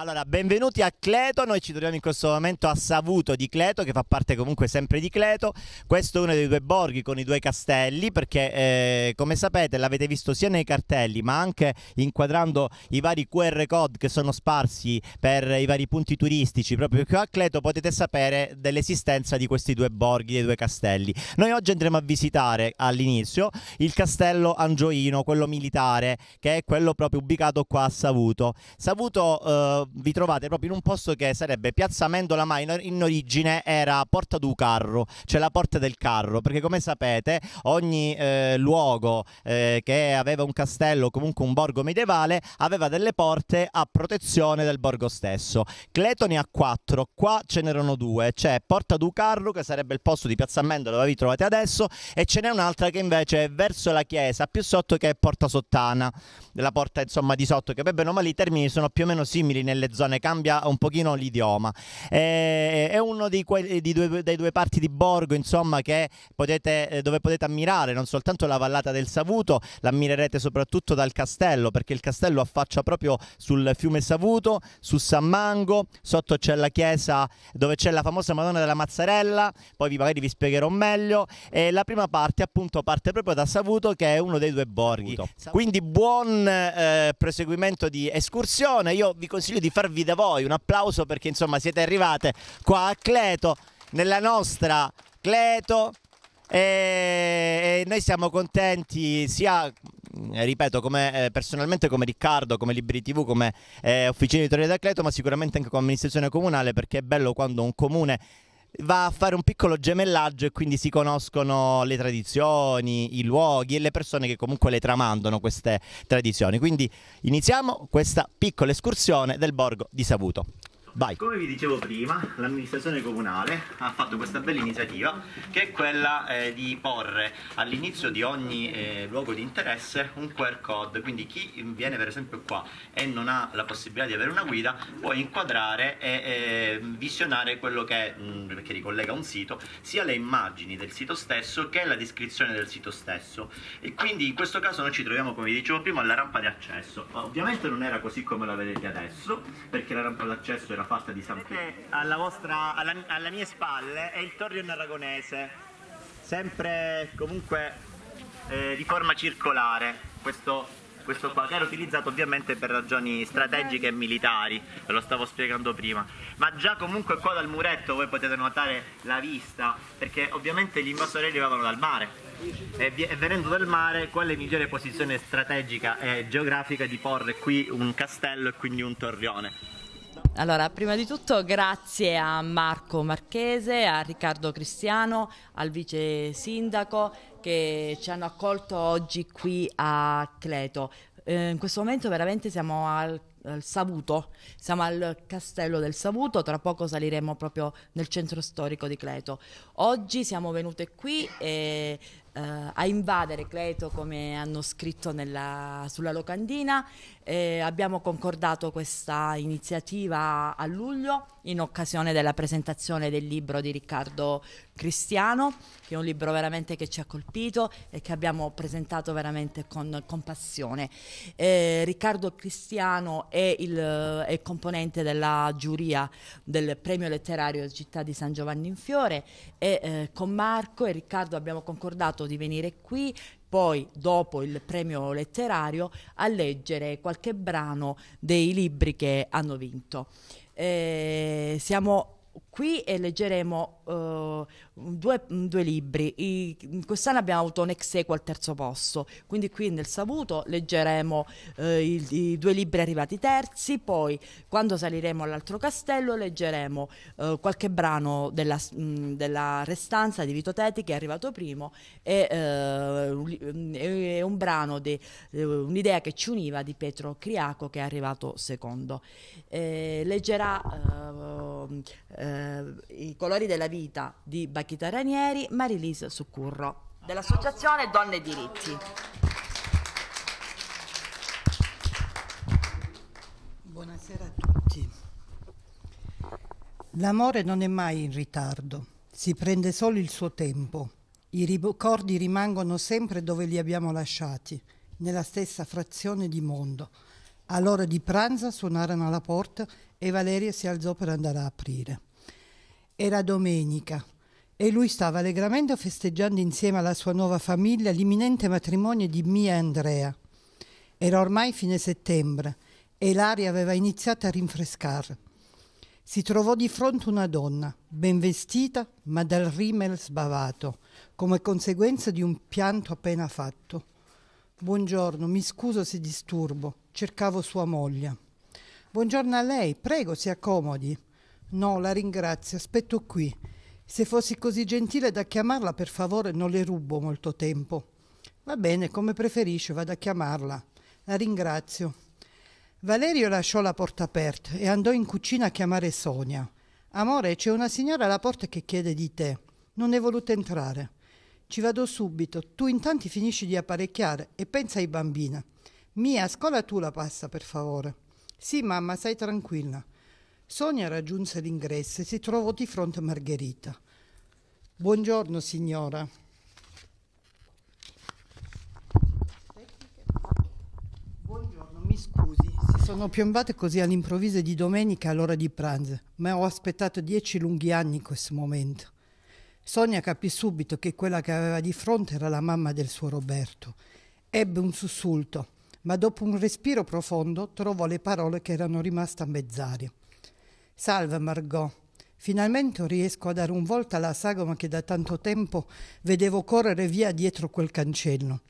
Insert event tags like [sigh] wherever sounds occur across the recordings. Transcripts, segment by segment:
Allora, benvenuti a Cleto, noi ci troviamo in questo momento a Savuto di Cleto, che fa parte comunque sempre di Cleto. Questo è uno dei due borghi con i due castelli, perché eh, come sapete l'avete visto sia nei cartelli, ma anche inquadrando i vari QR code che sono sparsi per i vari punti turistici, proprio qui a Cleto potete sapere dell'esistenza di questi due borghi, dei due castelli. Noi oggi andremo a visitare all'inizio il castello Angioino, quello militare, che è quello proprio ubicato qua a Savuto. Savuto... Eh, vi trovate proprio in un posto che sarebbe Piazza Mendola, ma in, in origine era Porta du Carro, cioè la porta del carro, perché come sapete ogni eh, luogo eh, che aveva un castello o comunque un borgo medievale aveva delle porte a protezione del borgo stesso. Cleto ne ha quattro, qua ce n'erano due, c'è Porta du Carro che sarebbe il posto di Piazza Mendola dove vi trovate adesso e ce n'è un'altra che invece è verso la chiesa, più sotto che è Porta Sottana, la porta insomma di sotto che beh bene o male i termini sono più o meno simili nelle nelle zone, cambia un pochino l'idioma. Eh, è uno dei, que- di due, dei due parti di Borgo, insomma, potete, eh, dove potete ammirare non soltanto la vallata del Savuto, l'ammirerete soprattutto dal castello, perché il castello affaccia proprio sul fiume Savuto, su San Mango, sotto c'è la chiesa dove c'è la famosa Madonna della Mazzarella, poi magari vi spiegherò meglio. E la prima parte appunto parte proprio da Savuto che è uno dei due borghi. Savuto. Quindi buon eh, proseguimento di escursione, io vi consiglio desiderio di farvi da voi un applauso perché insomma siete arrivate qua a Cleto, nella nostra Cleto. E noi siamo contenti sia eh, ripeto, come, eh, personalmente come Riccardo, come Libri TV, come eh, Officina Editoriale d'Acleto, ma sicuramente anche come amministrazione comunale, perché è bello quando un comune va a fare un piccolo gemellaggio e quindi si conoscono le tradizioni, i luoghi e le persone che comunque le tramandano queste tradizioni. Quindi iniziamo questa piccola escursione del borgo di Savuto. Vai. Come vi dicevo prima, l'amministrazione comunale ha fatto questa bella iniziativa che è quella eh, di porre all'inizio di ogni eh, luogo di interesse un QR code, quindi chi viene per esempio qua e non ha la possibilità di avere una guida può inquadrare e eh, visionare quello che è, mh, mm, perché ricollega un sito, sia le immagini del sito stesso che la descrizione del sito stesso. E quindi in questo caso noi ci troviamo, come vi dicevo prima, alla rampa di accesso. Ovviamente non era così come la vedete adesso, perché la rampa d'accesso era fatta di San Pietro. Alla, vostra, alla, alla mia spalle è il torrione aragonese, sempre comunque eh, di forma circolare, questo, questo qua, che era utilizzato ovviamente per ragioni strategiche e militari, ve lo stavo spiegando prima, ma già comunque qua dal muretto voi potete notare la vista, perché ovviamente gli invasori arrivavano dal mare, e, venendo dal mare quale migliore posizione strategica e geografica di porre qui un castello e quindi un torrione allora, prima di tutto grazie a Marco Marchese, a Riccardo Cristiano, al vice sindaco che ci hanno accolto oggi qui a Cleto. Eh, in questo momento veramente siamo al al Savuto, siamo al castello del Savuto, tra poco saliremo proprio nel centro storico di Cleto. Oggi siamo venute qui e, eh, a invadere Cleto come hanno scritto nella, sulla locandina eh, abbiamo concordato questa iniziativa a luglio in occasione della presentazione del libro di Riccardo Cristiano, che è un libro veramente che ci ha colpito e che abbiamo presentato veramente con, con passione. Eh, Riccardo Cristiano è, il, è componente della giuria del premio letterario Città di San Giovanni in Fiore e eh, con Marco e Riccardo abbiamo concordato di venire qui poi dopo il premio letterario a leggere qualche brano dei libri che hanno vinto. Eh, siamo qui eh, leggeremo uh, due, mm, due, libri. I, quest'anno abbiamo avuto un ex equo al terzo posto, quindi qui nel saluto leggeremo uh, eh, i, i, due libri arrivati terzi, poi quando saliremo all'altro castello leggeremo uh, qualche brano della, mh, mm, della, restanza di Vito Teti che è arrivato primo e mm, un brano di un'idea che ci univa di Pietro Criaco che è arrivato secondo. Eh, leggerà eh, I colori della vita di Bachita Ranieri, Marilise Succurro dell'Associazione Donne e Diritti. Buonasera a tutti. L'amore non è mai in ritardo, si prende solo il suo tempo. I ricordi rimangono sempre dove li abbiamo lasciati, nella stessa frazione di mondo. All'ora di pranzo suonarono alla porta e Valeria si alzò per andare a aprire. Era domenica e lui stava allegramente festeggiando insieme alla sua nuova famiglia l'imminente matrimonio di Mia e Andrea. Era ormai fine settembre e l'aria aveva iniziato a rinfrescare. Si trovò di fronte una donna, ben vestita ma dal rimel sbavato, come conseguenza di un pianto appena fatto. Buongiorno, mi scuso se disturbo, cercavo sua moglie. Buongiorno a lei, prego si accomodi. No, la ringrazio, aspetto qui. Se fossi così gentile da chiamarla, per favore, non le rubo molto tempo. Va bene, come preferisce, vado a chiamarla. La ringrazio. Valerio lasciò la porta aperta e andò in cucina a chiamare Sonia. Amore, c'è una signora alla porta che chiede di te. Non è voluta entrare. Ci vado subito. Tu intanto finisci di apparecchiare e pensa ai bambini. Mia, scola tu la pasta, per favore. Sì, mamma, stai tranquilla. Sonia raggiunse l'ingresso e si trovò di fronte a Margherita. Buongiorno signora. Buongiorno, mi scusi, si sono piombate così all'improvviso di domenica all'ora di pranzo, ma ho aspettato dieci lunghi anni in questo momento. Sonia capì subito che quella che aveva di fronte era la mamma del suo Roberto. Ebbe un sussulto, ma dopo un respiro profondo trovò le parole che erano rimaste a mezz'aria. Salve Margot. Finalmente riesco a dare un volta alla sagoma che da tanto tempo vedevo correre via dietro quel cancello.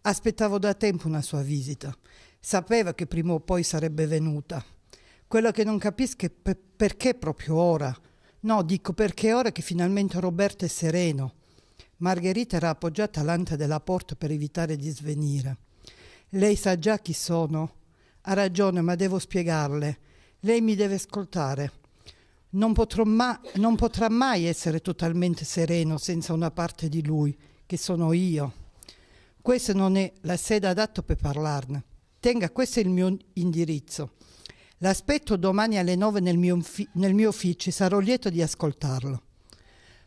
Aspettavo da tempo una sua visita. Sapeva che prima o poi sarebbe venuta. Quello che non capisco è per perché proprio ora. No, dico perché ora che finalmente Roberto è sereno. Margherita era appoggiata all'ante della porta per evitare di svenire. Lei sa già chi sono? Ha ragione, ma devo spiegarle. Lei mi deve ascoltare. Non, ma, non potrà mai essere totalmente sereno senza una parte di lui, che sono io. Questa non è la sede adatta per parlarne. Tenga, questo è il mio indirizzo. L'aspetto domani alle nove nel mio, nel mio ufficio e sarò lieto di ascoltarlo.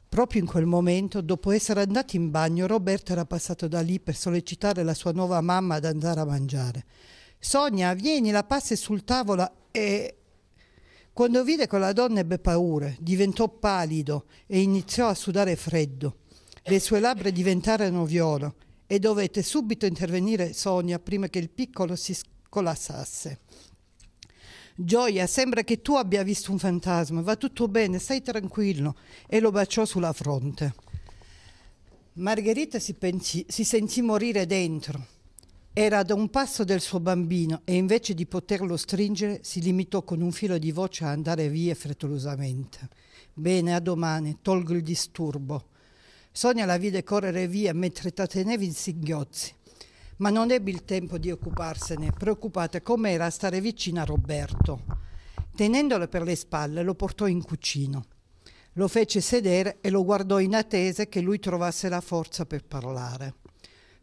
Proprio in quel momento, dopo essere andato in bagno, Roberto era passato da lì per sollecitare la sua nuova mamma ad andare a mangiare. Sonia, vieni, la passa sul tavolo e quando vide che la donna ebbe paura, diventò pallido e iniziò a sudare freddo. Le sue labbra diventarono viola e dovette subito intervenire Sonia prima che il piccolo si scolassasse. Gioia, sembra che tu abbia visto un fantasma, va tutto bene, stai tranquillo. E lo baciò sulla fronte. Margherita si, si sentì morire dentro era ad un passo del suo bambino e invece di poterlo stringere si limitò con un filo di voce a andare via frettolosamente. Bene, a domani, tolgo il disturbo. Sonia la vide correre via mentre tratteneva in singhiozzi, ma non ebbe il tempo di occuparsene, preoccupata com'era a stare vicina a Roberto. Tenendolo per le spalle lo portò in cucino. Lo fece sedere e lo guardò in attesa che lui trovasse la forza per parlare.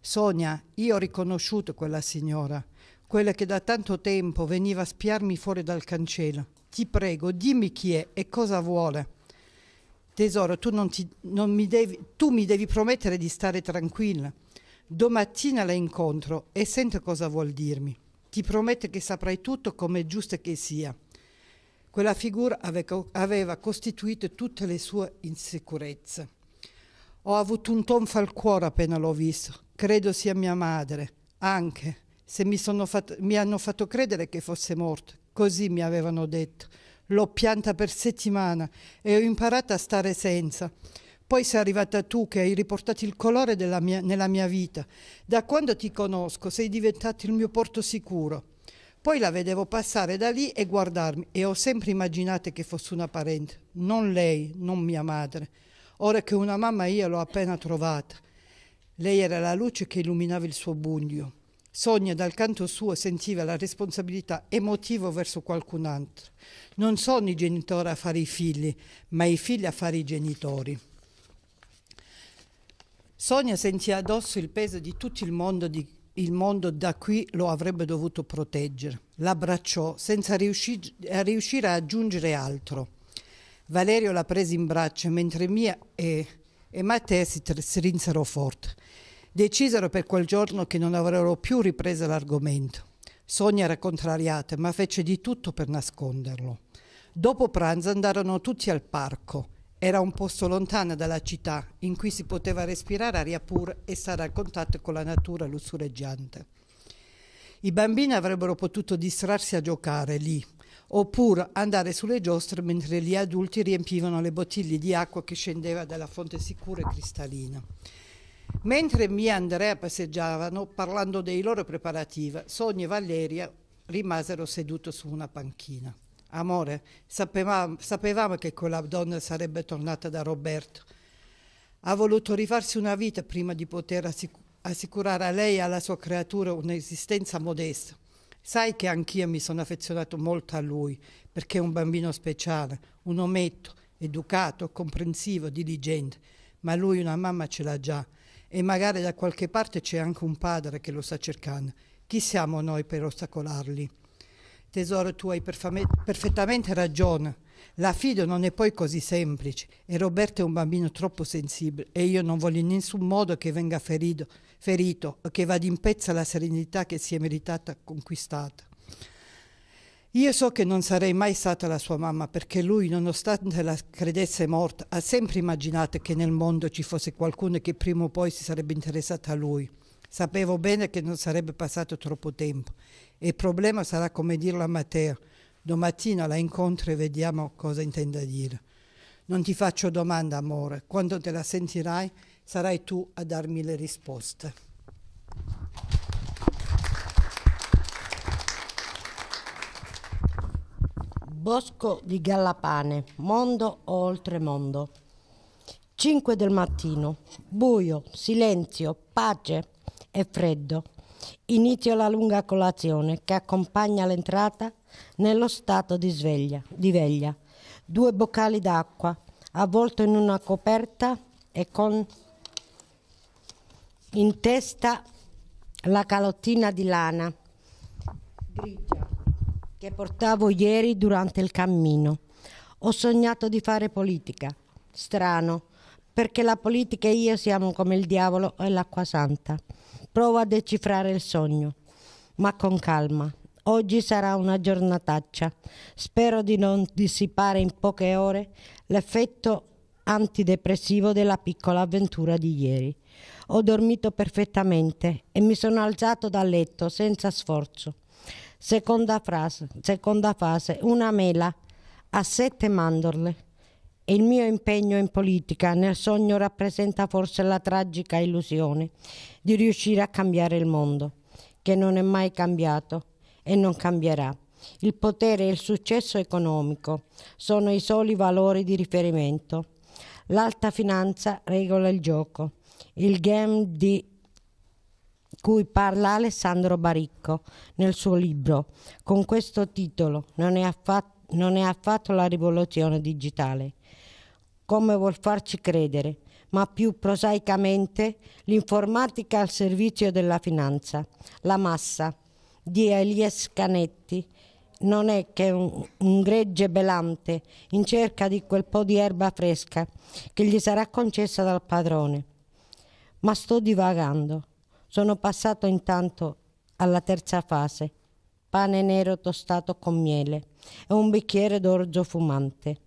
Sonia, io ho riconosciuto quella signora, quella che da tanto tempo veniva a spiarmi fuori dal cancello. Ti prego, dimmi chi è e cosa vuole. Tesoro, tu, non ti, non mi, devi, tu mi devi promettere di stare tranquilla. Domattina la incontro e sento cosa vuol dirmi. Ti prometto che saprai tutto come è giusto che sia. Quella figura aveva costituito tutte le sue insicurezze. Ho avuto un tonfo al cuore appena l'ho visto credo sia mia madre, anche se mi, fatto, mi hanno fatto credere che fosse morta, così mi avevano detto. L'ho pianta per settimana e ho imparato a stare senza. Poi sei arrivata tu che hai riportato il colore mia, nella mia vita. Da quando ti conosco sei diventato il mio porto sicuro. Poi la vedevo passare da lì e guardarmi e ho sempre immaginato che fosse una parente, non lei, non mia madre. Ora che una mamma io l'ho appena trovata. Lei era la luce che illuminava il suo buio. Sonia dal canto suo sentiva la responsabilità emotiva verso qualcun altro. Non sono i genitori a fare i figli, ma i figli a fare i genitori. Sonia sentì addosso il peso di tutto il mondo, di, il mondo da cui lo avrebbe dovuto proteggere. L'abbracciò senza riusci, a eh, riuscire a aggiungere altro. Valerio la prese in braccio mentre Mia e e Matteo si strinsero forte. Decisero per quel giorno che non avrebbero più ripreso l'argomento. Sonia era contrariata, ma fece di tutto per nasconderlo. Dopo pranzo andarono tutti al parco. Era un posto lontano dalla città, in cui si poteva respirare aria pura e stare a contatto con la natura lussureggiante. I bambini avrebbero potuto distrarsi a giocare lì, oppure andare sulle giostre mentre gli adulti riempivano le bottiglie di acqua che scendeva dalla fonte sicura e cristallina. Mentre Mia e Andrea passeggiavano, parlando dei loro preparativi, Sonia e Valeria rimasero seduti su una panchina. Amore, sapevamo, sapevamo che quella donna sarebbe tornata da Roberto. Ha voluto rifarsi una vita prima di poter assicurare a lei e alla sua creatura un'esistenza modesta. Sai che anch'io mi sono affezionato molto a lui, perché è un bambino speciale, un ometto, educato, comprensivo, diligente, ma lui una mamma ce l'ha già e magari da qualche parte c'è anche un padre che lo sta cercando. Chi siamo noi per ostacolarli? Tesoro, tu hai perfettamente ragione la fido non è poi così semplice e Roberto è un bambino troppo sensibile e io non voglio in nessun modo che venga ferito, ferito che vada in pezzo la serenità che si è meritata conquistata. Io so che non sarei mai stata la sua mamma perché lui, nonostante la credesse morta, ha sempre immaginato che nel mondo ci fosse qualcuno che prima o poi si sarebbe interessato a lui. Sapevo bene che non sarebbe passato troppo tempo e il problema sarà come dirlo a Matteo, Domattina la incontro e vediamo cosa intende dire. Non ti faccio domanda, amore. Quando te la sentirai, sarai tu a darmi le risposte. Bosco di Gallapane, mondo o oltremondo. 5 del mattino, buio, silenzio, pace e freddo. Inizio la lunga colazione che accompagna l'entrata nello stato di, sveglia, di veglia. Due boccali d'acqua avvolto in una coperta e con in testa la calottina di lana grigia che portavo ieri durante il cammino. Ho sognato di fare politica. Strano, perché la politica e io siamo come il diavolo e l'acqua santa. Provo a decifrare il sogno, ma con calma. Oggi sarà una giornataccia. Spero di non dissipare in poche ore l'effetto antidepressivo della piccola avventura di ieri. Ho dormito perfettamente e mi sono alzato dal letto senza sforzo. Seconda, frase, seconda fase, una mela a sette mandorle. E il mio impegno in politica nel sogno rappresenta forse la tragica illusione di riuscire a cambiare il mondo, che non è mai cambiato e non cambierà. Il potere e il successo economico sono i soli valori di riferimento. L'alta finanza regola il gioco, il game di cui parla Alessandro Baricco nel suo libro. Con questo titolo non è affatto, non è affatto la rivoluzione digitale, come vuol farci credere, ma più prosaicamente l'informatica al servizio della finanza, la massa di Elias Canetti. Non è che un, un gregge belante in cerca di quel po' di erba fresca che gli sarà concessa dal padrone. Ma sto divagando. Sono passato intanto alla terza fase. Pane nero tostato con miele e un bicchiere d'orzo fumante.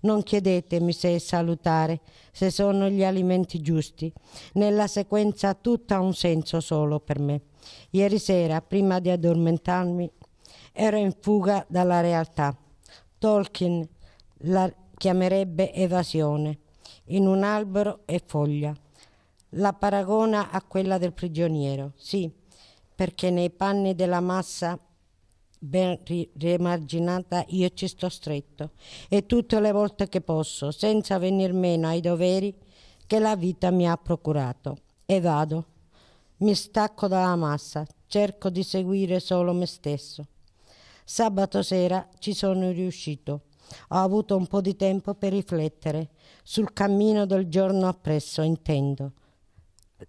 Non chiedetemi se è salutare, se sono gli alimenti giusti. Nella sequenza tutta ha un senso solo per me. Ieri sera, prima di addormentarmi, ero in fuga dalla realtà. Tolkien la chiamerebbe evasione, in un albero e foglia. La paragona a quella del prigioniero, sì, perché nei panni della massa ben rimarginata io ci sto stretto e tutte le volte che posso, senza venir meno ai doveri che la vita mi ha procurato. E vado. Mi stacco dalla massa, cerco di seguire solo me stesso. Sabato sera ci sono riuscito. Ho avuto un po' di tempo per riflettere sul cammino del giorno appresso, intendo.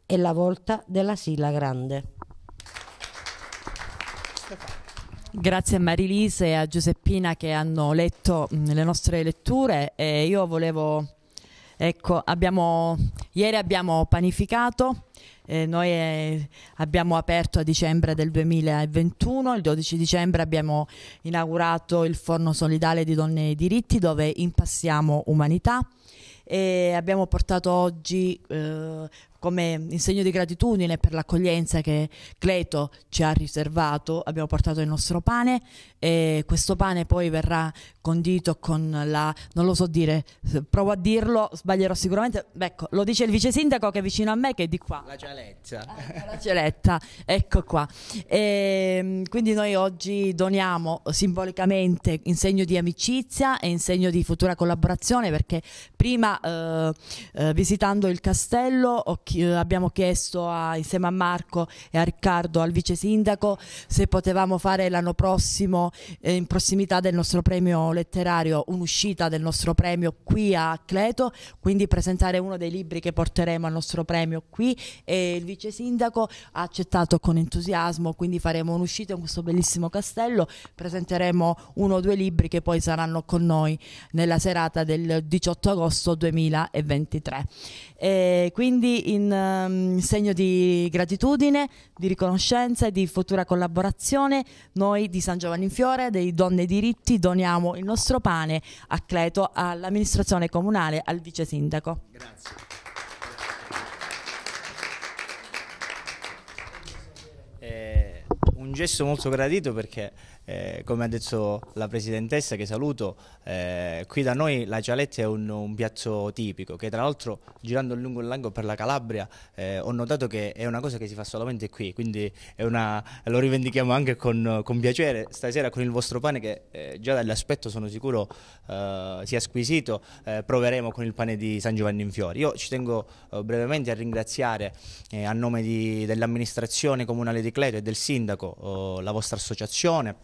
È la volta della Sila Grande. Grazie a Marilise e a Giuseppina che hanno letto mm, le nostre letture. E io volevo, ecco, abbiamo, ieri abbiamo panificato, eh, noi eh, abbiamo aperto a dicembre del 2021, il 12 dicembre abbiamo inaugurato il forno solidale di Donne e Diritti dove impassiamo umanità e abbiamo portato oggi eh, come in segno di gratitudine per l'accoglienza che Cleto ci ha riservato, abbiamo portato il nostro pane e questo pane poi verrà condito con la, non lo so dire, provo a dirlo, sbaglierò sicuramente, ecco, lo dice il vice sindaco che è vicino a me, che è di qua. La cialetta. Ah, la cialetta, ecco qua. E, ehm, quindi noi oggi doniamo simbolicamente in segno di amicizia e in segno di futura collaborazione perché prima eh, eh visitando il castello ho chiesto eh, abbiamo chiesto a, insieme a Marco e a Riccardo, al vice sindaco, se potevamo fare l'anno prossimo, eh, in prossimità del nostro premio letterario, un'uscita del nostro premio qui a Cleto, quindi presentare uno dei libri che porteremo al nostro premio qui e il vice sindaco ha accettato con entusiasmo, quindi faremo un'uscita in questo bellissimo castello, presenteremo uno o due libri che poi saranno con noi nella serata del 18 agosto 2023. Eh, quindi in um, segno di gratitudine, di riconoscenza e di futura collaborazione, noi di San Giovanni in Fiore, dei Donne Diritti, doniamo il nostro pane a Cleto, all'amministrazione comunale, al vice sindaco. Grazie. Eh, un gesto molto gradito perché eh, come ha detto la Presidentessa che saluto, eh, qui da noi la cialetta è un, un piatto tipico che tra l'altro girando lungo il lago per la Calabria eh, ho notato che è una cosa che si fa solamente qui, quindi una, lo rivendichiamo anche con, con, piacere. Stasera con il vostro pane che eh, già dall'aspetto sono sicuro eh, sia squisito, eh, proveremo con il pane di San Giovanni in Fiori. Io ci tengo brevemente a ringraziare a nome dell'amministrazione comunale di Cleto e del sindaco oh, la vostra associazione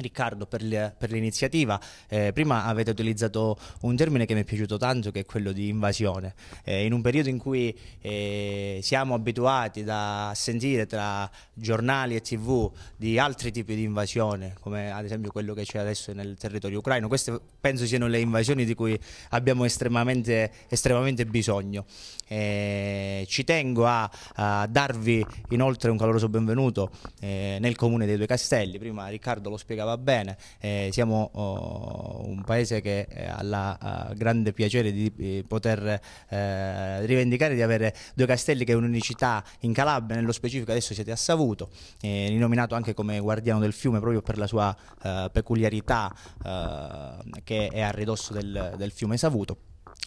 Riccardo per, l'iniziativa. Eh, prima avete utilizzato un termine che mi è piaciuto tanto, che è quello di invasione. Eh, in un periodo in cui eh, siamo abituati a sentire tra giornali e tv di altri tipi di invasione, come ad esempio quello che c'è adesso nel territorio ucraino, queste penso siano le invasioni di cui abbiamo estremamente, estremamente bisogno. Eh, ci tengo a, a, darvi inoltre un caloroso benvenuto eh, nel comune dei due castelli. Prima Riccardo lo spiegava politica va bene, eh, siamo oh, un paese che eh, ha il eh, grande piacere di, poter eh, rivendicare di avere due castelli che è un'unicità in Calabria, nello specifico adesso siete a Savuto, eh, rinominato anche come guardiano del fiume proprio per la sua eh, peculiarità che è a ridosso del, del fiume Savuto.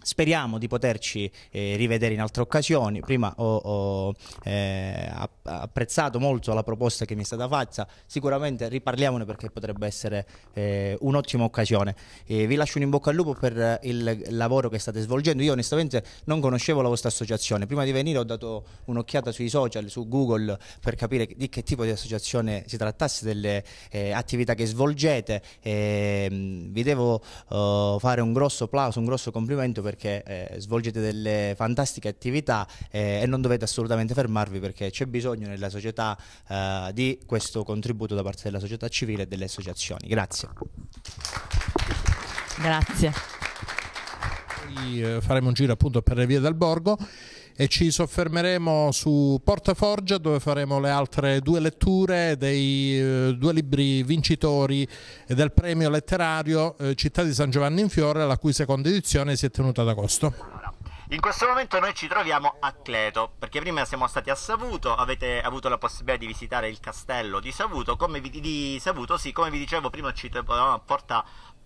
Speriamo di poterci eh, rivedere in altre occasioni. Prima ho, ho eh, apprezzato molto la proposta che mi è stata fatta, sicuramente riparliamone perché potrebbe essere eh, un'ottima occasione. vi lascio un in bocca al lupo per il lavoro che state svolgendo. Io onestamente non conoscevo la vostra associazione. Prima di venire ho dato un'occhiata sui social, su Google, per capire di che tipo di associazione si trattasse, delle eh, attività che svolgete. Ehm, vi devo oh, fare un grosso applauso, un grosso complimento perché eh, svolgete delle fantastiche attività eh, e non dovete assolutamente fermarvi perché c'è bisogno nella società eh, di questo contributo da parte della società civile e delle associazioni. Grazie. Grazie. Eh, faremo un giro appunto per le vie del borgo e ci soffermeremo su Porta Forgia dove faremo le altre due letture dei eh, due libri vincitori del premio letterario eh, Città di San Giovanni in Fiore la cui seconda edizione si è tenuta ad agosto. In questo momento noi ci troviamo a Cleto, perché prima siamo stati a Savuto, avete avuto la possibilità di visitare il castello di Savuto, come vi, di Savuto, sì, come vi dicevo prima ci troviamo a porta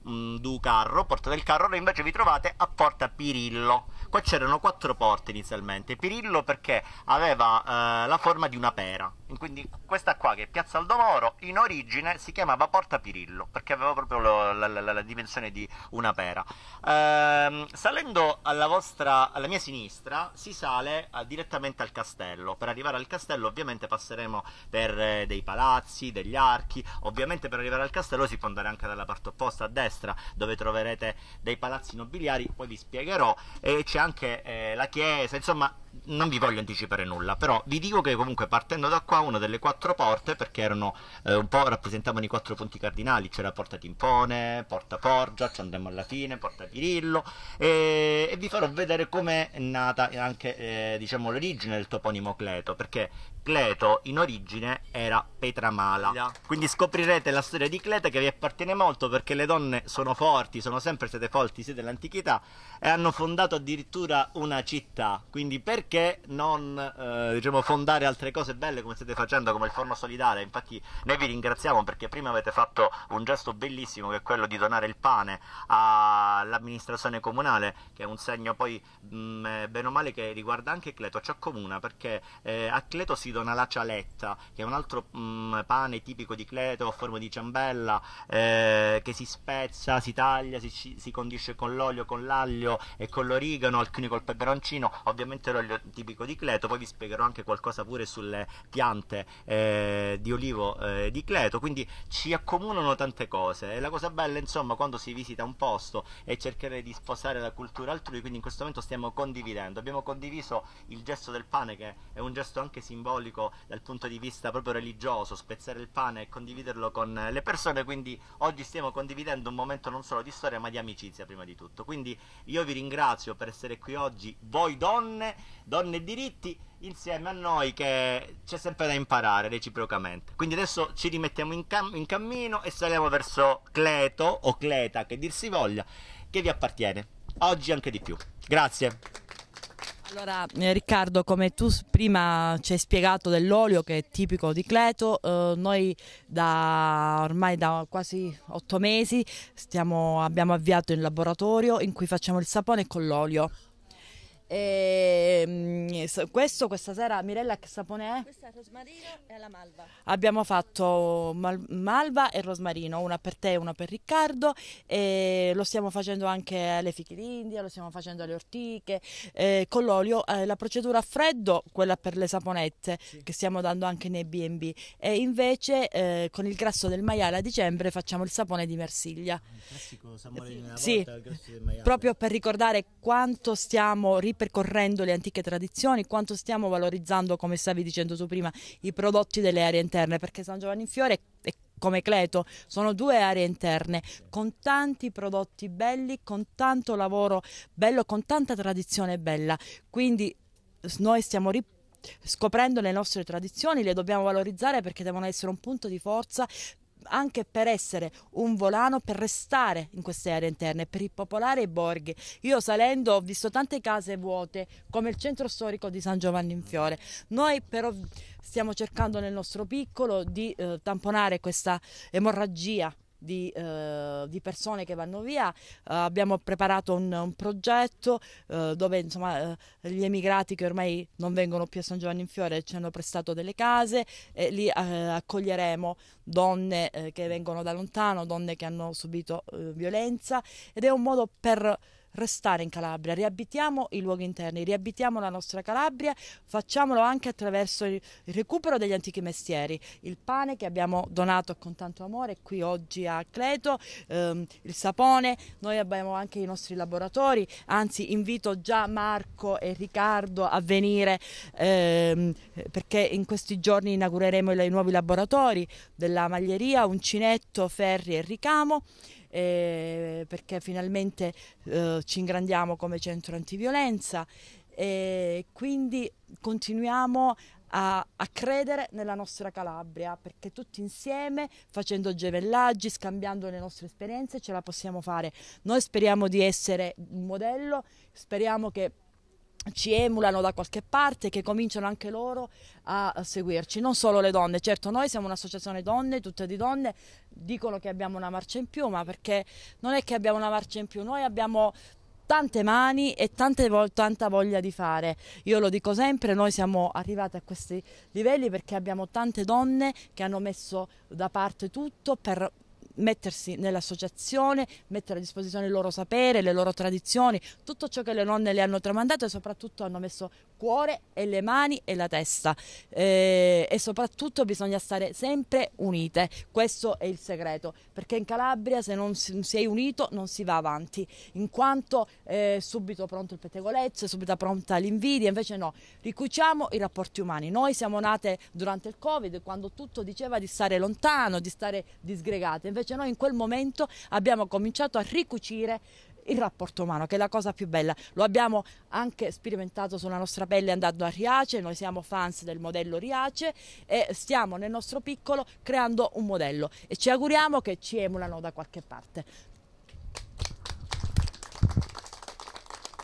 Mm, du carro, porta del carro, noi invece vi trovate a Porta Pirillo. Qua c'erano quattro porte inizialmente. Pirillo perché aveva eh, la forma di una pera. Quindi questa qua che è Piazza Aldomoro in origine si chiamava Porta Pirillo perché aveva proprio lo, la, la, la, dimensione di una pera. Ehm, salendo alla, vostra, alla mia sinistra si sale eh, direttamente al castello. Per arrivare al castello ovviamente passeremo per eh, dei palazzi, degli archi. Ovviamente per arrivare al castello si può andare anche dalla parte opposta a destra destra dove troverete dei palazzi nobiliari, poi vi spiegherò, e c'è anche eh, la chiesa, insomma non vi voglio anticipare nulla, però vi dico che comunque partendo da qua una delle quattro porte, perché erano eh, un po' rappresentavano i quattro punti cardinali, c'era Porta Timpone, Porta Porgia, ci andiamo alla fine, Porta Pirillo, e, e vi farò vedere come è nata anche eh, diciamo, l'origine del toponimo Cleto, perché Cleto in origine era Petramala. Quindi scoprirete la storia di Cleto che vi appartiene molto perché le donne sono forti, sono sempre state forti, siete dell'antichità, e hanno fondato addirittura una città, quindi per perché non eh, diciamo, fondare altre cose belle come state facendo, come il forno solidale? Infatti, noi vi ringraziamo perché prima avete fatto un gesto bellissimo che è quello di donare il pane all'amministrazione comunale, che è un segno poi mh, mm, eh, bene o male che riguarda anche Cleto, ci accomuna perché eh, a Cleto si dona la cialetta, che è un altro mh, mm, pane tipico di Cleto a forma di ciambella eh, che si spezza, si taglia, si, si condisce con l'olio, con l'aglio e con l'origano, alcuni col peperoncino. Ovviamente l'olio olio tipico di Cleto, poi vi spiegherò anche qualcosa pure sulle piante eh, di olivo eh, di Cleto, quindi ci accomunano tante cose e la cosa bella insomma quando si visita un posto è cercare di sposare la cultura altrui, quindi in questo momento stiamo condividendo, abbiamo condiviso il gesto del pane che è un gesto anche simbolico dal punto di vista proprio religioso, spezzare il pane e condividerlo con le persone, quindi oggi stiamo condividendo un momento non solo di storia ma di amicizia prima di tutto, quindi io vi ringrazio per essere qui oggi, voi donne, donne e diritti insieme a noi che c'è sempre da imparare reciprocamente. Quindi adesso ci rimettiamo in, cam- in cammino e saliamo verso Cleto o Cleta che dir si voglia, che vi appartiene. Oggi anche di più. Grazie. Allora, eh, Riccardo, come tu prima ci hai spiegato dell'olio che è tipico di Cleto, eh, noi da ormai da quasi otto mesi stiamo, abbiamo avviato il laboratorio in cui facciamo il sapone con l'olio. E, ehm, questo questa sera Mirella che sapone è? Questa è rosmarino e la malva. Abbiamo fatto mal- malva e rosmarino, una per te e una per Riccardo e lo stiamo facendo anche alle fichi d'India, lo stiamo facendo alle ortiche, eh, con l'olio, eh, la procedura a freddo, quella per le saponette sì. che stiamo dando anche nei B&B e invece eh, con il grasso del maiale a dicembre facciamo il sapone di Marsiglia. Il classico sapone sì, volta, il grasso del maiale. Proprio per ricordare quanto stiamo ripetendo percorrendo le antiche tradizioni, quanto stiamo valorizzando, come stavi dicendo tu prima, i prodotti delle aree interne, perché San Giovanni in Fiore è come Cleto, sono due aree interne con tanti prodotti belli, con tanto lavoro bello, con tanta tradizione bella. Quindi noi stiamo riportando scoprendo le nostre tradizioni, le dobbiamo valorizzare perché devono essere un punto di forza anche per essere un volano per restare in queste aree interne, per ripopolare i borghi. Io salendo ho visto tante case vuote, come il centro storico di San Giovanni in Fiore. Noi però stiamo cercando nel nostro piccolo di eh, tamponare questa emorragia di, eh, di persone che vanno via. Eh, abbiamo preparato un, un progetto eh, dove insomma, eh, gli emigrati che ormai non vengono più a San Giovanni in Fiore ci hanno prestato delle case e lì eh, accoglieremo donne eh, che vengono da lontano, donne che hanno subito violenza ed è un modo per restare in Calabria, riabitiamo i luoghi interni, riabitiamo la nostra Calabria, facciamolo anche attraverso il recupero degli antichi mestieri, il pane che abbiamo donato con tanto amore qui oggi a Cleto, ehm, il sapone, noi abbiamo anche i nostri laboratori, anzi invito già Marco e Riccardo a venire ehm, perché in questi giorni inaugureremo i nuovi laboratori della maglieria, uncinetto, ferri e ricamo eh, perché finalmente eh, ci ingrandiamo come centro antiviolenza e quindi continuiamo a, a, credere nella nostra Calabria perché tutti insieme facendo gemellaggi, scambiando le nostre esperienze ce la possiamo fare. Noi speriamo di essere un modello, speriamo che ci emulano da qualche parte, che cominciano anche loro a, seguirci, non solo le donne. Certo, noi siamo un'associazione donne, tutte di donne, dicono che abbiamo una marcia in più, ma perché non è che abbiamo una marcia in più, noi abbiamo tante mani e tante vo- tanta voglia di fare. Io lo dico sempre, noi siamo arrivati a questi livelli perché abbiamo tante donne che hanno messo da parte tutto per mettersi nell'associazione, mettere a disposizione il loro sapere, le loro tradizioni, tutto ciò che le nonne le hanno tramandato e soprattutto hanno messo cuore e le mani e la testa eh, e soprattutto bisogna stare sempre unite, questo è il segreto, perché in Calabria se non sei unito non si va avanti, in quanto è eh, subito pronto il pettegolezzo, è subito pronta l'invidia, invece no, ricuciamo i rapporti umani, noi siamo nate durante il Covid quando tutto diceva di stare lontano, di stare disgregate, invece noi in quel momento abbiamo cominciato a ricucire il rapporto umano, che è la cosa più bella. Lo abbiamo anche sperimentato sulla nostra pelle andando a Riace, noi siamo fans del modello Riace e stiamo nel nostro piccolo creando un modello e ci auguriamo che ci emulano da qualche parte.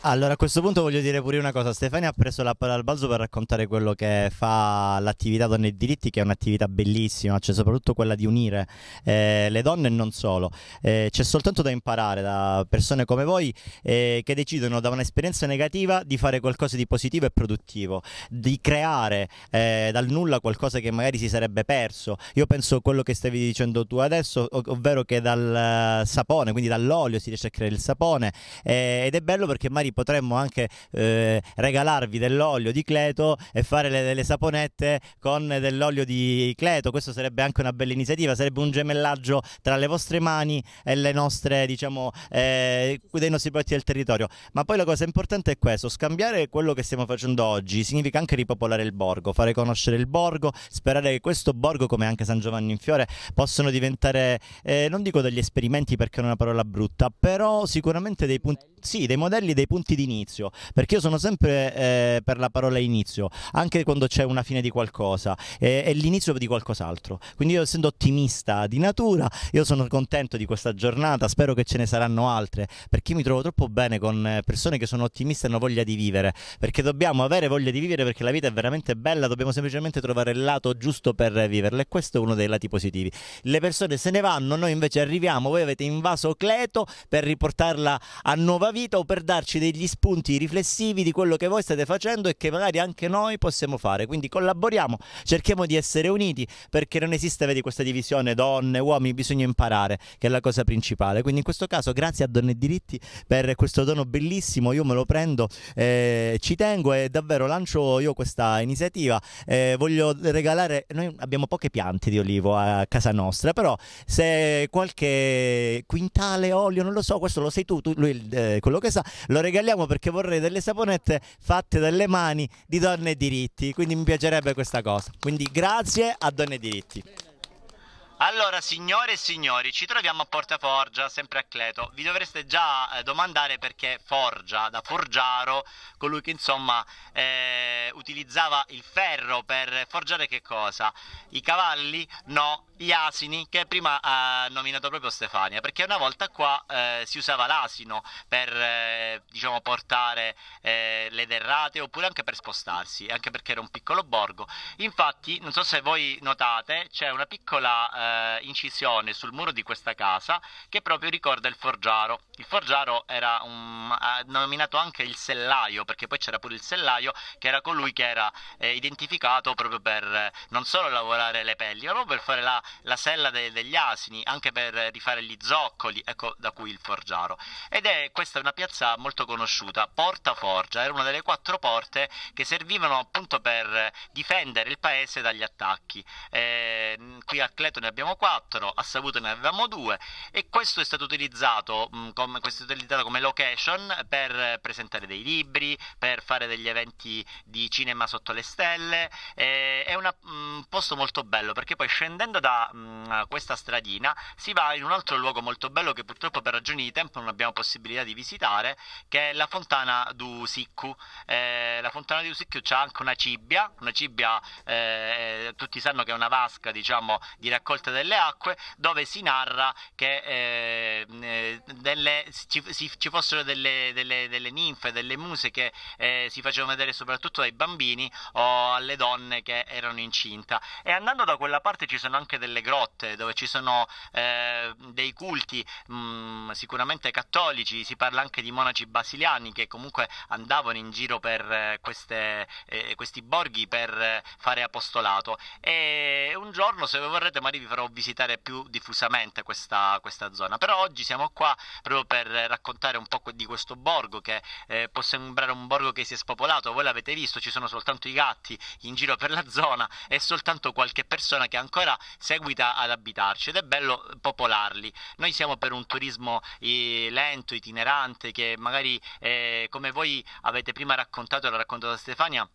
Allora, a questo punto voglio dire pure una cosa. Stefania ha preso la parola al balzo per raccontare quello che fa l'attività Donne e Diritti, che è un'attività bellissima, cioè soprattutto quella di unire eh, le donne e non solo. Eh, c'è soltanto da imparare da persone come voi eh, che decidono da un'esperienza negativa di fare qualcosa di positivo e produttivo, di creare eh, dal nulla qualcosa che magari si sarebbe perso. Io penso a quello che stavi dicendo tu adesso, ov- ovvero che dal eh, sapone, quindi dall'olio si riesce a creare il sapone eh, ed è bello perché magari potremmo anche eh, regalarvi dell'olio di Cleto e fare le, delle saponette con dell'olio di Cleto. Questo sarebbe anche una bella iniziativa, sarebbe un gemellaggio tra le vostre mani e le nostre, diciamo, eh, dei nostri prodotti del territorio. Ma poi la cosa importante è questo, scambiare quello che stiamo facendo oggi significa anche ripopolare il borgo, fare conoscere il borgo, sperare che questo borgo, come anche San Giovanni in Fiore, possano diventare, eh, non dico degli esperimenti perché è una parola brutta, però sicuramente dei punti, sì, dei modelli, dei punti punti di inizio, perché io sono sempre eh, per la parola inizio, anche quando c'è una fine di qualcosa, eh, è l'inizio di qualcos'altro. Quindi io essendo ottimista di natura, io sono contento di questa giornata, spero che ce ne saranno altre, perché mi trovo troppo bene con persone che sono ottimiste e hanno voglia di vivere, perché dobbiamo avere voglia di vivere perché la vita è veramente bella, dobbiamo semplicemente trovare il lato giusto per viverla e questo è uno dei lati positivi. Le persone se ne vanno, noi invece arriviamo, voi avete invaso Cleto per riportarla a nuova vita o per darci dei degli spunti riflessivi di quello che voi state facendo e che magari anche noi possiamo fare. Quindi collaboriamo, cerchiamo di essere uniti perché non esiste, vedi, questa divisione donne, uomini, bisogna imparare, che è la cosa principale. Quindi in questo caso grazie a Donne e Diritti per questo dono bellissimo, io me lo prendo, eh, ci tengo e davvero lancio io questa iniziativa. Eh, voglio regalare, noi abbiamo poche piante di olivo a casa nostra, però se qualche quintale olio, non lo so, questo lo sai tu, tu lui eh, quello che sa, lo regalo regaliamo perché vorrei delle saponette fatte dalle mani di Donne e Diritti, quindi mi piacerebbe questa cosa. Quindi grazie a Donne e Diritti. Allora, signore e signori, ci troviamo a Porta Forgia, sempre a Cleto. Vi dovreste già eh, domandare perché Forgia, da Forgiaro, colui che insomma eh, utilizzava il ferro per forgiare che cosa? I cavalli? No, gli asini, che prima ha nominato proprio Stefania, perché una volta qua eh, si usava l'asino per eh, diciamo, portare eh, le derrate oppure anche per spostarsi, anche perché era un piccolo borgo. Infatti, non so se voi notate, c'è una piccola eh, eh, incisione sul muro di questa casa che proprio ricorda il forgiaro. Il forgiaro era un, nominato anche il sellaio perché poi c'era pure il sellaio che era colui che era eh, identificato proprio per eh, non solo lavorare le pelli, ma proprio per fare la, la sella de- degli asini, anche per rifare gli zoccoli, ecco da cui il forgiaro. Ed è questa è una piazza molto conosciuta, Porta Forgia, era una delle quattro porte che servivano appunto per eh, difendere il paese dagli attacchi. Eh, qui a Cleto ne abbiamo abbiamo quattro, a Savuto ne avevamo due e questo è stato utilizzato, mh, come, questo è utilizzato come location per presentare dei libri, per fare degli eventi di cinema sotto le stelle. E, eh, è un posto molto bello perché poi scendendo da mh, questa stradina si va in un altro luogo molto bello che purtroppo per ragioni di tempo non abbiamo possibilità di visitare, che è la fontana du Siccu. Eh, la fontana di Usicchio c'ha anche una cibbia, una cibbia eh, eh, tutti sanno che è una vasca diciamo, di raccolta morte delle acque, dove si narra che eh, eh delle, ci, ci, fossero delle, delle, delle, ninfe, delle muse che eh, si facevano vedere soprattutto ai bambini o alle donne che erano incinta. E andando da quella parte ci sono anche delle grotte dove ci sono eh, dei culti mh, mm, sicuramente cattolici, si parla anche di monaci basiliani che comunque andavano in giro per eh, queste, eh, questi borghi per fare apostolato. E un giorno, se vorrete, magari vi farò dovrò visitare più diffusamente questa, questa, zona. Però oggi siamo qua proprio per raccontare un po' di questo borgo che eh, può sembrare un borgo che si è spopolato, voi l'avete visto, ci sono soltanto i gatti in giro per la zona e soltanto qualche persona che ancora seguita ad abitarci ed è bello popolarli. Noi siamo per un turismo eh, lento, itinerante, che magari eh, come voi avete prima raccontato, l'ha raccontata Stefania,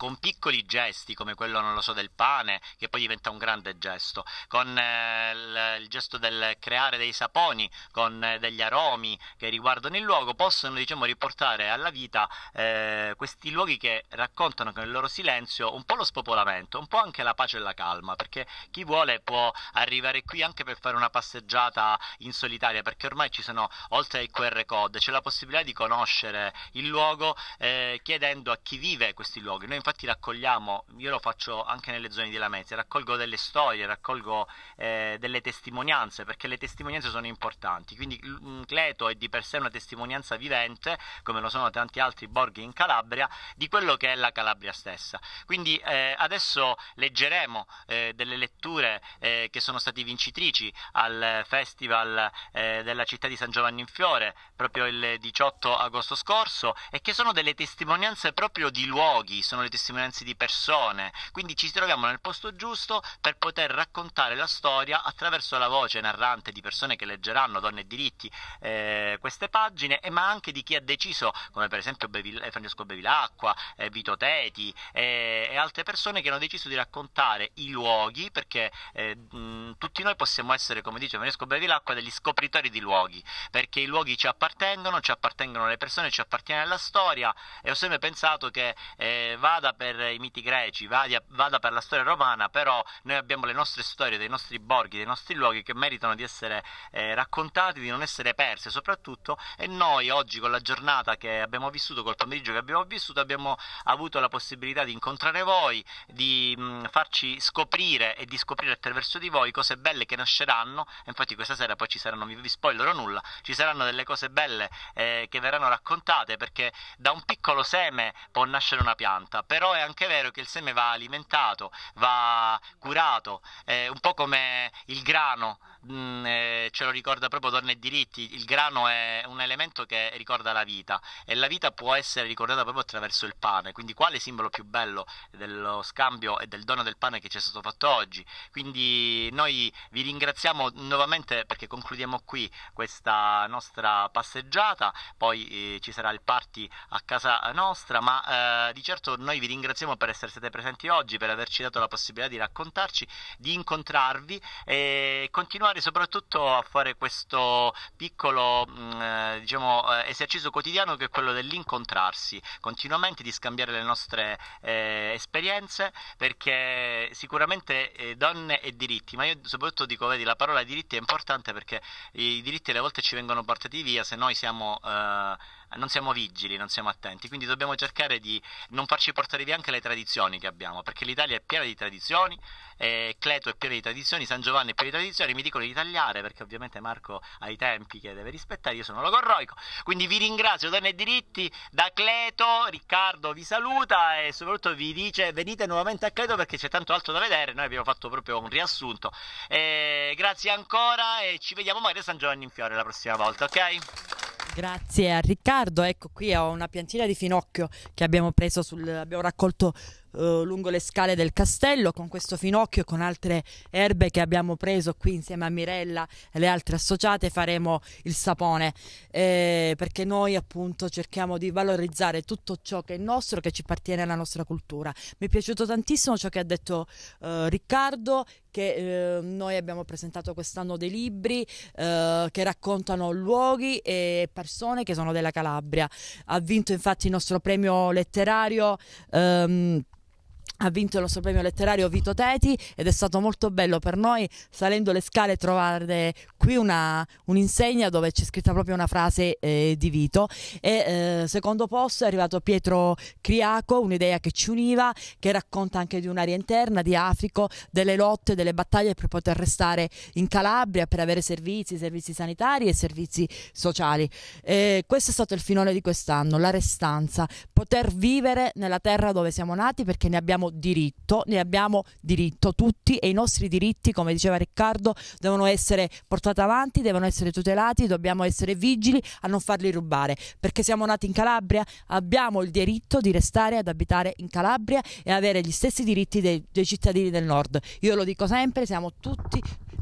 con piccoli gesti come quello, non lo so, del pane, che poi diventa un grande gesto, con eh, il, il gesto del creare dei saponi, con eh, degli aromi che riguardano il luogo, possono diciamo riportare alla vita eh, questi luoghi che raccontano con il loro silenzio un po' lo spopolamento, un po' anche la pace e la calma, perché chi vuole può arrivare qui anche per fare una passeggiata in solitaria, perché ormai ci sono, oltre ai QR code, c'è la possibilità di conoscere il luogo eh, chiedendo a chi vive questi luoghi. Noi infatti infatti raccogliamo, io lo faccio anche nelle zone di Lamezia, raccolgo delle storie, raccolgo eh, delle testimonianze, perché le testimonianze sono importanti, quindi Cleto è di per sé una testimonianza vivente, come lo sono tanti altri borghi in Calabria, di quello che è la Calabria stessa. Quindi eh, adesso leggeremo eh, delle letture eh, che sono state vincitrici al Festival eh, della città di San Giovanni in Fiore, proprio il 18 agosto scorso, e che sono delle testimonianze proprio di luoghi, sono le testimonianze testimonianze di persone, quindi ci troviamo nel posto giusto per poter raccontare la storia attraverso la voce narrante di persone che leggeranno Donne e diritti eh, queste pagine, ma anche di chi ha deciso, come per esempio Bevil- eh, Francesco Bevilacqua, eh, Vito Teti eh, e altre persone che hanno deciso di raccontare i luoghi, perché eh, mh, tutti noi possiamo essere, come dice Francesco Bevilacqua, degli scopritori di luoghi, perché i luoghi ci appartengono, ci appartengono le persone, ci appartiene la storia e ho sempre pensato che eh, vada vada per i miti greci, vada, vada per la storia romana, però noi abbiamo le nostre storie dei nostri borghi, dei nostri luoghi che meritano di essere eh, raccontati, di non essere perse soprattutto e noi oggi con la giornata che abbiamo vissuto, col pomeriggio che abbiamo vissuto, abbiamo avuto la possibilità di incontrare voi, di mh, mm, farci scoprire e di scoprire attraverso di voi cose belle che nasceranno, infatti questa sera poi ci saranno, non vi spoilerò nulla, ci saranno delle cose belle eh, che verranno raccontate perché da un piccolo seme può nascere una pianta però è anche vero che il seme va alimentato, va curato, eh, un po' come il grano mh, mm, eh, ce lo ricorda proprio Donne e diritti, il grano è un elemento che ricorda la vita e la vita può essere ricordata proprio attraverso il pane, quindi quale simbolo più bello dello scambio e del dono del pane che ci è stato fatto oggi. Quindi noi vi ringraziamo nuovamente perché concludiamo qui questa nostra passeggiata, poi eh, ci sarà il party a casa nostra, ma eh, di certo noi vi ringraziamo per essere stati presenti oggi, per averci dato la possibilità di raccontarci, di incontrarvi e continuare continuare soprattutto a fare questo piccolo mh, mm, eh, diciamo, eh, esercizio quotidiano che è quello dell'incontrarsi continuamente, di scambiare le nostre eh, esperienze, perché sicuramente eh, donne e diritti, ma io soprattutto dico, vedi, la parola diritti è importante perché i diritti alle volte ci vengono portati via se noi siamo... Eh, non siamo vigili, non siamo attenti, quindi dobbiamo cercare di non farci portare via anche le tradizioni che abbiamo, perché l'Italia è piena di tradizioni, eh, Cleto è piena di tradizioni, San Giovanni è pieno di tradizioni, mi dicono piccolo di tagliare perché ovviamente Marco ha i tempi che deve rispettare, io sono logorroico. Quindi vi ringrazio, donne e diritti, da Cleto, Riccardo vi saluta e soprattutto vi dice venite nuovamente a Cleto perché c'è tanto altro da vedere, noi abbiamo fatto proprio un riassunto. E eh, grazie ancora e ci vediamo magari a San Giovanni in Fiore la prossima volta, ok? Grazie a Riccardo, ecco qui ho una piantina di finocchio che abbiamo preso sul, abbiamo raccolto eh, lungo le scale del castello con questo finocchio e con altre erbe che abbiamo preso qui insieme a Mirella e le altre associate faremo il sapone eh, perché noi appunto cerchiamo di valorizzare tutto ciò che è nostro, che ci appartiene alla nostra cultura. Mi è piaciuto tantissimo ciò che ha detto eh, Riccardo che eh, noi abbiamo presentato quest'anno dei libri eh, che raccontano luoghi e persone che sono della Calabria. Ha vinto infatti il nostro premio letterario. Ehm, ha vinto il nostro premio letterario Vito Teti ed è stato molto bello per noi salendo le scale trovare qui un'insegna dove c'è scritta proprio una frase eh, di Vito e eh, secondo posto è arrivato Pietro Criaco un'idea che ci univa che racconta anche di un'area interna di Africo delle lotte delle battaglie per poter restare in Calabria per avere servizi servizi sanitari e servizi sociali eh, questo è stato il finale di quest'anno la restanza poter vivere nella terra dove siamo nati perché ne abbiamo abbiamo diritto, ne abbiamo diritto tutti e i nostri diritti, come diceva Riccardo, devono essere portati avanti, devono essere tutelati, dobbiamo essere vigili a non farli rubare, perché siamo nati in Calabria, abbiamo il diritto di restare ad abitare in Calabria e avere gli stessi diritti dei, dei cittadini del nord. Io lo dico sempre, siamo tutti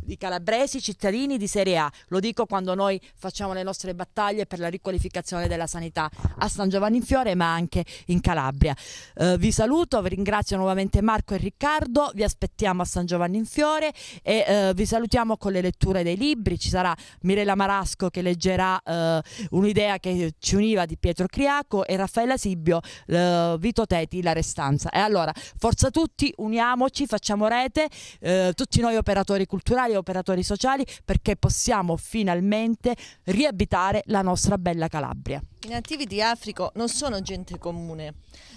di calabresi cittadini di Serie A. Lo dico quando noi facciamo le nostre battaglie per la riqualificazione della sanità a San Giovanni in Fiore, ma anche in Calabria. Eh, vi saluto, vi ringrazio nuovamente Marco e Riccardo, vi aspettiamo a San Giovanni in Fiore e eh, vi salutiamo con le letture dei libri. Ci sarà Mirella Marasco che leggerà eh, un'idea che ci univa di Pietro Criaco e Raffaella Sibbio, eh, Vito Teti, La Restanza. E allora, forza tutti, uniamoci, facciamo rete, eh, tutti noi operatori culturali operatori sociali perché possiamo finalmente riabitare la nostra bella Calabria. I nativi di Africa non sono gente comune,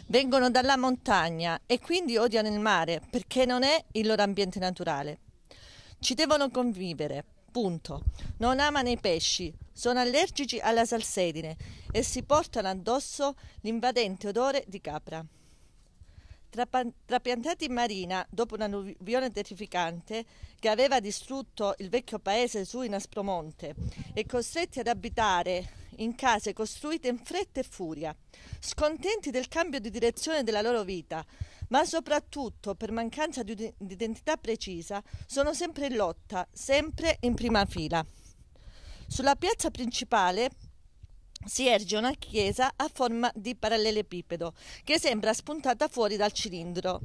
vengono dalla montagna e quindi odiano il mare perché non è il loro ambiente naturale. Ci devono convivere, punto. Non amano i pesci, sono allergici alla salsedine e si portano addosso l'invadente odore di capra trapiantati in marina dopo un'alluvione terrificante che aveva distrutto il vecchio paese su in Aspromonte e costretti ad abitare in case costruite in fretta e furia, scontenti del cambio di direzione della loro vita, ma soprattutto per mancanza di identità precisa, sono sempre in lotta, sempre in prima fila. Sulla piazza principale si erge una chiesa a forma di parallelepipedo che sembra spuntata fuori dal cilindro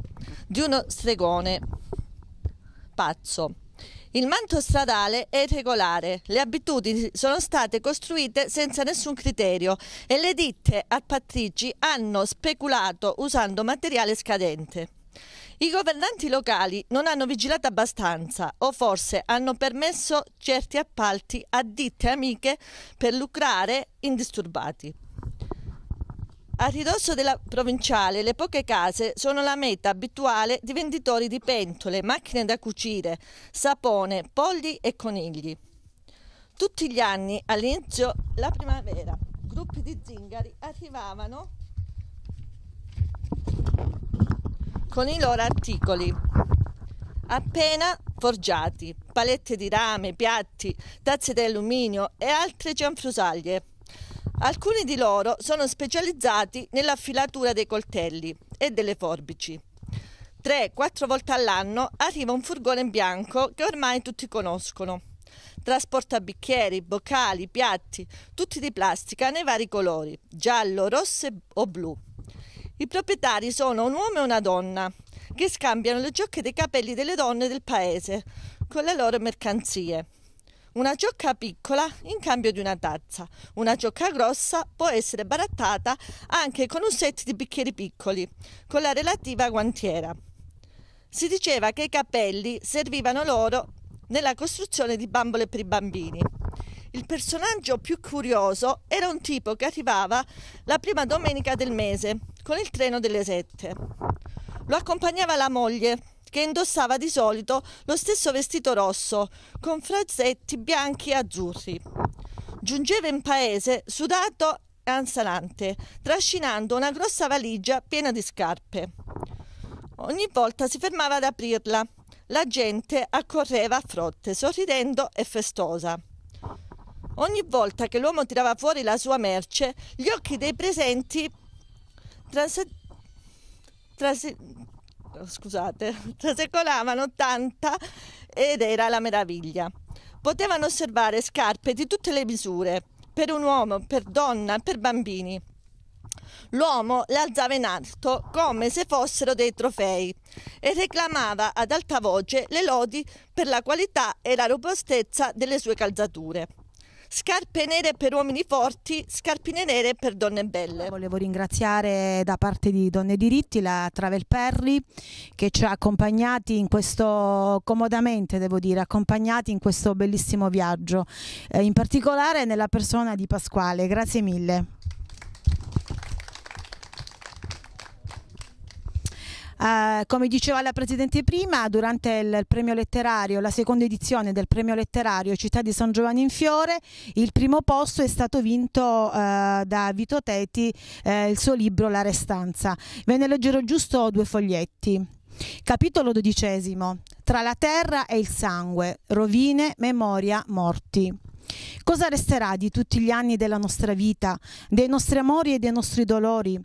di uno stregone pazzo. Il manto stradale è irregolare, le abitudini sono state costruite senza nessun criterio e le ditte a Patrigi hanno speculato usando materiale scadente. I governanti locali non hanno vigilato abbastanza o forse hanno permesso certi appalti a ditte amiche per lucrare indisturbati. A ridosso della provinciale le poche case sono la meta abituale di venditori di pentole, macchine da cucire, sapone, polli e conigli. Tutti gli anni, all'inizio della primavera, gruppi di zingari arrivavano con i loro articoli appena forgiati, palette di rame, piatti, tazze di alluminio e altre cianfrusaglie. Alcuni di loro sono specializzati nell'affilatura dei coltelli e delle forbici. 3-4 volte all'anno arriva un furgone bianco che ormai tutti conoscono. Trasporta bicchieri, boccali, piatti, tutti di plastica nei vari colori, giallo, rosso o blu. I proprietari sono un uomo e una donna che scambiano le giocche dei capelli delle donne del paese con le loro mercanzie. Una giocca piccola in cambio di una tazza, una giocca grossa può essere barattata anche con un set di bicchieri piccoli, con la relativa guantiera. Si diceva che i capelli servivano loro nella costruzione di bambole per i bambini. Il personaggio più curioso era un tipo che arrivava la prima domenica del mese con il treno delle sette. Lo accompagnava la moglie, che indossava di solito lo stesso vestito rosso, con frazzetti bianchi e azzurri. Giungeva in paese sudato e ansalante, trascinando una grossa valigia piena di scarpe. Ogni volta si fermava ad aprirla. La gente accorreva a frotte, sorridendo e festosa. Ogni volta che l'uomo tirava fuori la sua merce, gli occhi dei presenti trase, trase, scusate, [laughs] trasecolavano tanta ed era la meraviglia. Potevano osservare scarpe di tutte le misure, per un uomo, per donna, per bambini. L'uomo le alzava in alto come se fossero dei trofei e reclamava ad alta voce le lodi per la qualità e la robustezza delle sue calzature scarpe nere per uomini forti, scarpine nere per donne belle. Volevo ringraziare da parte di Donne Diritti la Travel Perry che ci ha accompagnati in questo, comodamente devo dire, accompagnati in questo bellissimo viaggio, eh, in particolare nella persona di Pasquale. Grazie mille. Eh, come diceva la Presidente prima, durante il premio letterario, la seconda edizione del premio letterario Città di San Giovanni in Fiore, il primo posto è stato vinto eh, da Vito Teti, eh, il suo libro La Restanza. Ve ne leggerò giusto due foglietti. Capitolo dodicesimo. Tra la terra e il sangue, rovine, memoria, morti. Cosa resterà di tutti gli anni della nostra vita, dei nostri amori e dei nostri dolori?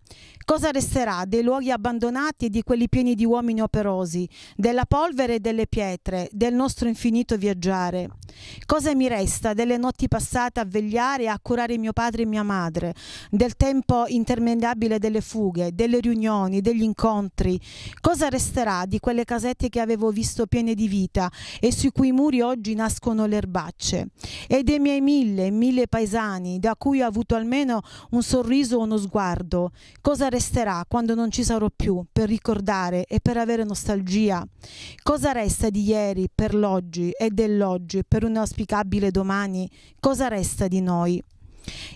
Cosa resterà dei luoghi abbandonati e di quelli pieni di uomini operosi, della polvere e delle pietre, del nostro infinito viaggiare? Cosa mi resta delle notti passate a vegliare e a curare mio padre e mia madre, del tempo interminabile delle fughe, delle riunioni, degli incontri? Cosa resterà di quelle casette che avevo visto piene di vita e sui cui muri oggi nascono le erbacce? E dei miei mille, mille paesani, da cui ho avuto almeno un sorriso o uno sguardo. Cosa resterà quando non ci sarò più, per ricordare e per avere nostalgia? Cosa resta di ieri, per l'oggi e dell'oggi, per un auspicabile domani? Cosa resta di noi?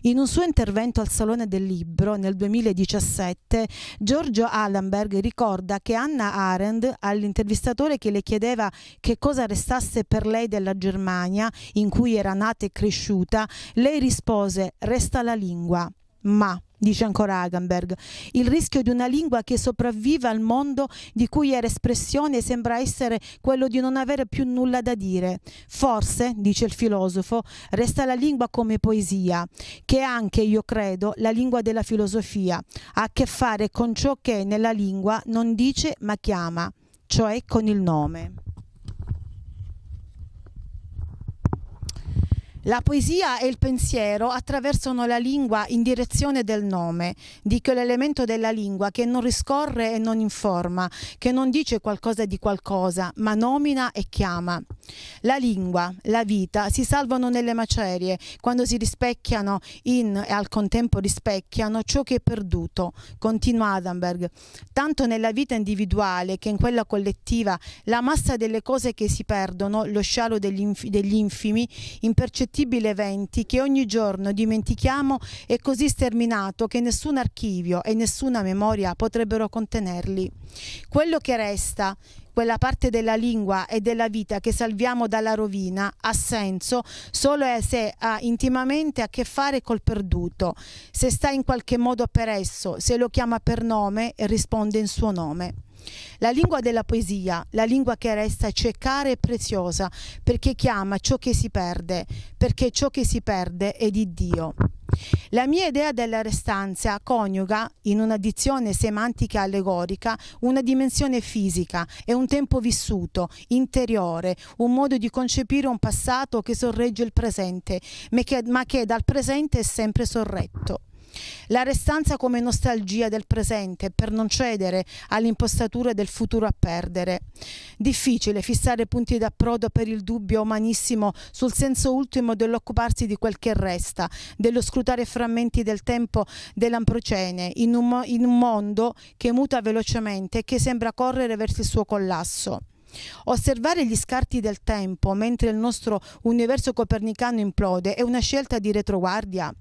In un suo intervento al Salone del Libro nel 2017, Giorgio Allenberg ricorda che Anna Arendt, all'intervistatore che le chiedeva che cosa restasse per lei della Germania, in cui era nata e cresciuta, lei rispose «Resta la lingua». Ma dice ancora Hagenberg, il rischio di una lingua che sopravviva al mondo di cui era espressione sembra essere quello di non avere più nulla da dire. Forse, dice il filosofo, resta la lingua come poesia, che è anche, io credo, la lingua della filosofia, ha a che fare con ciò che nella lingua non dice ma chiama, cioè con il nome. La poesia e il pensiero attraversano la lingua in direzione del nome, di quell'elemento della lingua che non riscorre e non informa, che non dice qualcosa di qualcosa, ma nomina e chiama. La lingua, la vita si salvano nelle macerie, quando si rispecchiano in e al contempo rispecchiano ciò che è perduto, continua Adamberg. Tanto nella vita individuale che in quella collettiva la massa delle cose che si perdono, lo scialo degli, inf degli infimi, impercettibile irripetibile eventi che ogni giorno dimentichiamo è così sterminato che nessun archivio e nessuna memoria potrebbero contenerli. Quello che resta quella parte della lingua e della vita che salviamo dalla rovina ha senso solo se ha intimamente a che fare col perduto, se sta in qualche modo per esso, se lo chiama per nome e risponde in suo nome. La lingua della poesia, la lingua che resta ceccare e preziosa, perché chiama ciò che si perde, perché ciò che si perde è di Dio. La mia idea della restanza coniuga, in una dizione semantica allegorica, una dimensione fisica e un tempo vissuto, interiore, un modo di concepire un passato che sorregge il presente, ma che, ma che dal presente è sempre sorretto. La restanza come nostalgia del presente per non cedere all'impostatura del futuro a perdere. Difficile fissare punti d'approdo per il dubbio umanissimo sul senso ultimo dell'occuparsi di quel che resta, dello scrutare frammenti del tempo dell'amprocene in un, in un mondo che muta velocemente e che sembra correre verso il suo collasso. Osservare gli scarti del tempo mentre il nostro universo copernicano implode è una scelta di retroguardia?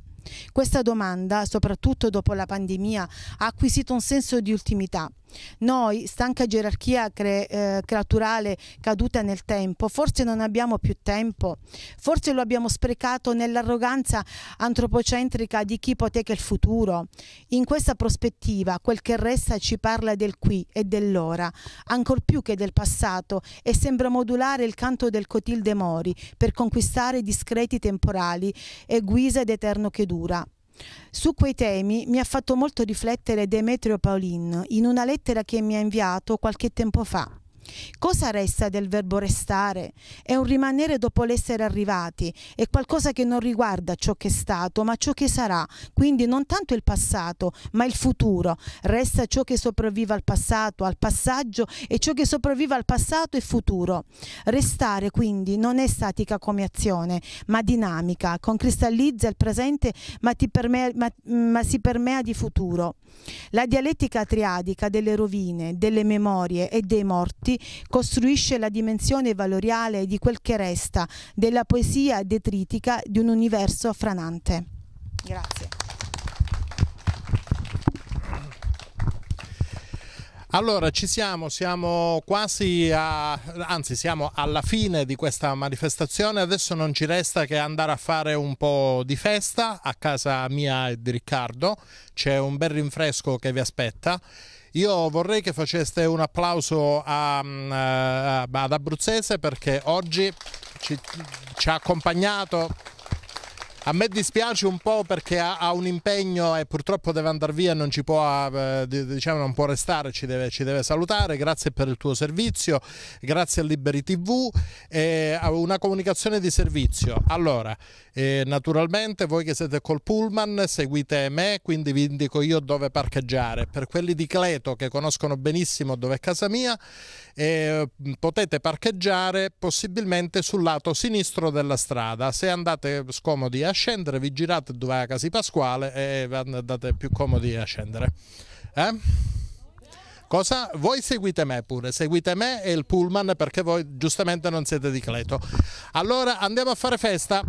Questa domanda, soprattutto dopo la pandemia, ha acquisito un senso di ultimità noi, stanca gerarchia cre eh, creaturale caduta nel tempo, forse non abbiamo più tempo, forse lo abbiamo sprecato nell'arroganza antropocentrica di chi ipoteca il futuro. In questa prospettiva, quel che resta ci parla del qui e dell'ora, ancor più che del passato, e sembra modulare il canto del Cotil de Mori per conquistare discreti temporali e guisa d'eterno che dura. Su quei temi mi ha fatto molto riflettere Demetrio Paolin in una lettera che mi ha inviato qualche tempo fa. Cosa resta del verbo restare? È un rimanere dopo l'essere arrivati, è qualcosa che non riguarda ciò che è stato, ma ciò che sarà, quindi non tanto il passato, ma il futuro. Resta ciò che sopravvive al passato, al passaggio e ciò che sopravvive al passato e futuro. Restare quindi non è statica come azione, ma dinamica, concristallizza il presente ma, permea, ma, ma si permea di futuro. La dialettica triadica delle rovine, delle memorie e dei morti Alberti costruisce la dimensione valoriale di quel che resta della poesia detritica di un universo franante. Grazie. Allora, ci siamo, siamo quasi a, anzi siamo alla fine di questa manifestazione, adesso non ci resta che andare a fare un po' di festa a casa mia e di Riccardo, c'è un bel rinfresco che vi aspetta io vorrei che faceste un applauso a, a, mm, eh, ad Abruzzese perché oggi ci, ci ha accompagnato a me dispiace un po' perché ha, ha, un impegno e purtroppo deve andare via e non ci può, eh, diciamo, non può restare, ci deve, ci deve, salutare. Grazie per il tuo servizio, grazie a Liberi TV. Eh, una comunicazione di servizio. Allora, e naturalmente voi che siete col pullman seguite me, quindi vi indico io dove parcheggiare. Per quelli di Cleto che conoscono benissimo dove è casa mia, eh, potete parcheggiare possibilmente sul lato sinistro della strada. Se andate scomodi a scendere, vi girate dove è la Casi Pasquale e andate più comodi a scendere. Eh? Cosa? Voi seguite me pure, seguite me e il pullman perché voi giustamente non siete di Cleto. Allora andiamo a fare festa.